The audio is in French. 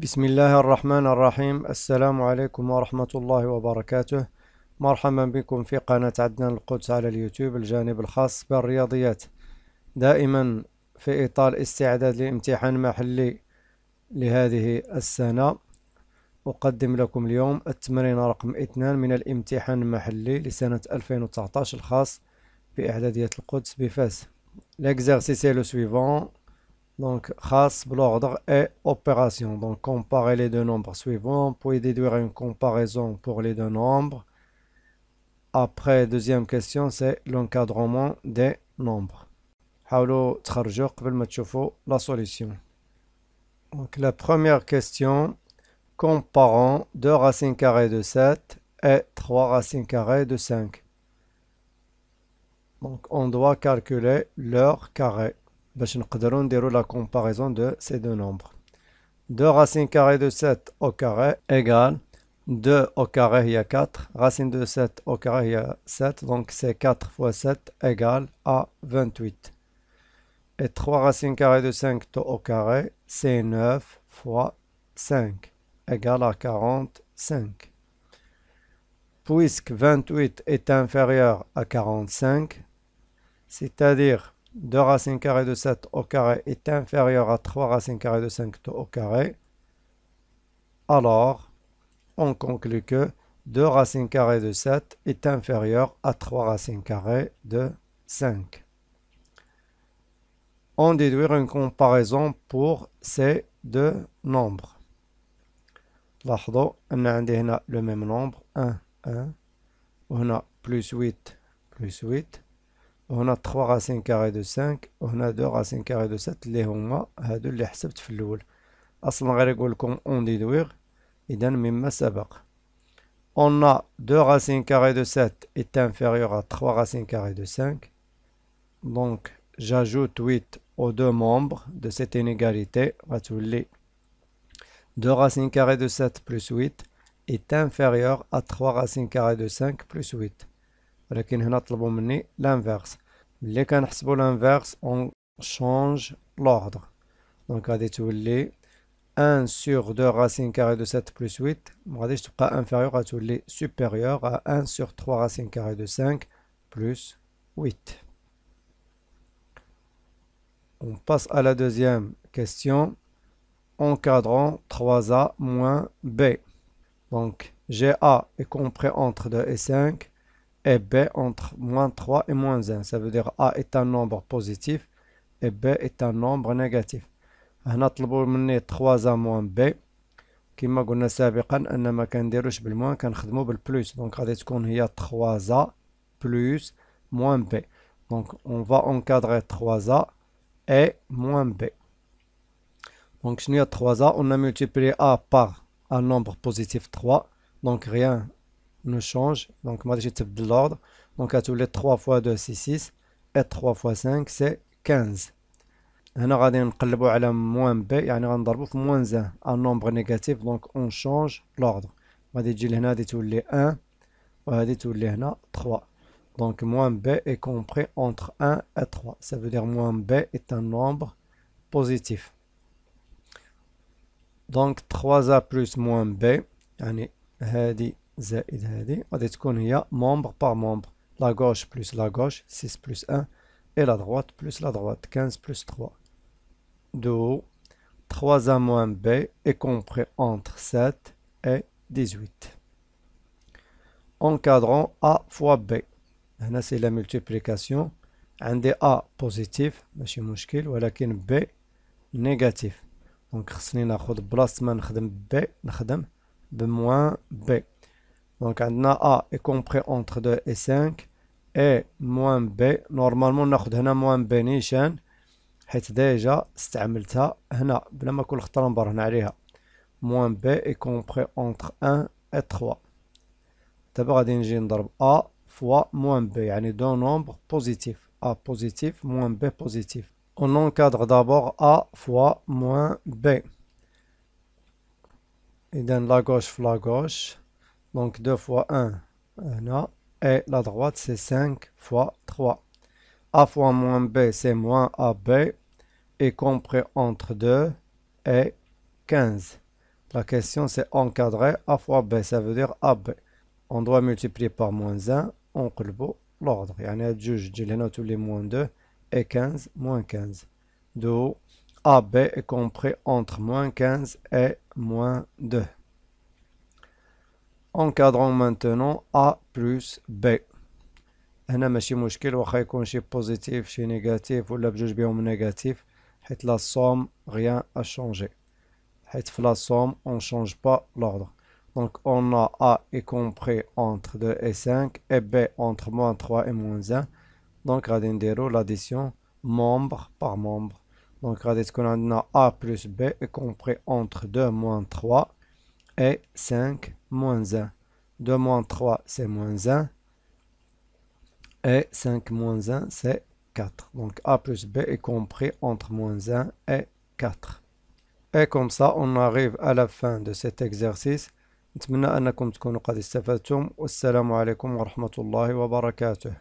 بسم الله الرحمن الرحيم السلام عليكم ورحمة الله وبركاته مرحبا بكم في قناة عدنان القدس على اليوتيوب الجانب الخاص بالرياضيات دائما في إطار استعداد لامتحان محلي لهذه السنة أقدم لكم اليوم التمرين رقم اثنان من الامتحان المحلي لسنة 2019 الخاص بإعدادية القدس بفاس L'exercice est le suivant. Donc, race, l'ordre et opération. Donc, comparer les deux nombres suivants. Vous pouvez déduire une comparaison pour les deux nombres. Après, deuxième question, c'est l'encadrement des nombres. Alors, la solution. Donc, la première question, comparons 2 racines carrées de 7 et 3 racines carrées de 5. Donc, on doit calculer leur carré. باش نقدروا نديروا la comparaison de ces deux nombres. 2 racine carrée de 7 au carré égale 2 au carré il y a 4 racine de 7 au carré il y a 7 donc c'est 4 fois 7 égale à 28 et 3 racine carrée de 5 au carré c'est 9 fois 5 égale à 45 puisque 28 est inférieur à 45 c'est à dire 2 racine carrée de 7 au carré est inférieur à 3 racine carrée de 5 au carré, alors on conclut que 2 racine carrée de 7 est inférieur à 3 racine carrée de 5. On déduit une comparaison pour ces deux nombres. لاحظوا on a le même nombre, nombre, 1 On a plus 8 plus 8 on a 3 racines carrées de 5 on a 2 racines carrées de 7 اللي هما هادو اللي حسبت في الاول اصلا غير يقول لكم اون اذا مما سبق on a 2 racines carrées de 7 est inférieur à 3 racines carrées de 5 donc j'ajoute 8 aux deux membres de cette inégalité 2 racines carrées de 7 plus 8 est inférieur à 3 racines carrées de 5 plus 8 ولكن هنا طلبوا مني لانفيرس ملي كنحسبوا لانفيرس اون شونج لوردر دونك 1 sur 2 racine carrées de 7 plus 8 ما غاديش تبقى غتولي inférieur à 1 sur 3 racine carrées de 5 plus 8 on passe à la deuxième question en cadrant 3a moins b donc A est compris entre 2 et 5 et b entre moins 3 et moins 1. Ça veut dire a est un nombre positif et b est un nombre négatif. On a مني 3a moins b. qui قلنا سابقا ان ما كنديروش بالموان كنخدمو بالبلوس plus. 3a plus moins b. Donc on va encadrer 3a et moins b. Donc si 3a, on a multiplié a par un nombre positif 3. Donc rien nous change. Donc, moi, j'ai de l'ordre. Donc, à tous les 3 fois 2, c'est 6. Et 3 fois 5, c'est 15. هنا غادي نقلبوا moins B, بي يعني غنضربوا في 1. Un ان نومبر نيجاتيف دونك اون شونج لوردر غادي تجي لهنا tous les 1 dit tous les 3 Donc, moins B est compris entre 1 et 3. Ça veut dire moins B est un nombre positif. Donc, 3A plus moins B, yani, Z et On dit qu'il y a membre par membre. La gauche plus la gauche, 6 plus 1. Et la droite plus la droite, 15 plus 3. Donc, 3A moins B est compris entre 7 et 18. En A fois B. c'est la multiplication. Un des A positif, M. Mouchkill, ou la B négatif. Donc, c'est un autre B, B moins B. Donc on a A est compris entre 2 et 5 et moins B normalement on هنا moins B نيشان حيت ديجا استعملتها هنا بلا ما a, on a, moins B est compris entre 1 et 3 D'abord, on A fois moins B a deux nombre positif A positif moins B positif on encadre d'abord A fois moins B on la gauche fois la gauche donc 2 fois 1, 1A. Et la droite, c'est 5 fois 3. A fois moins B, c'est moins AB, et compris entre 2 et 15. La question, c'est encadrer A fois B, ça veut dire AB. On doit multiplier par moins 1, on colbo l'ordre. Il y en a juge, je les tous les moins 2 et 15, moins 15. D'où AB est compris entre moins 15 et moins 2. Encadrons maintenant A plus B. هنا ماشي مشكل واخا يكون شي بوزيتيف positif, نيجاتيف ou négatif, بهم la somme, somme, rien n'a changé. la somme on change pas l'ordre. Donc on a A est compris entre 2 et 5 et B entre moins 3 et moins 1. Donc a l'addition membre par membre. Donc on a A plus B est compris entre 2 moins 3 et 5 moins 1. 2 moins 3, c'est moins 1. Et 5 moins 1, c'est 4. Donc A plus B est compris entre moins 1 et 4. Et comme ça, on arrive à la fin de cet exercice. تكونوا قد استفدتم عليكم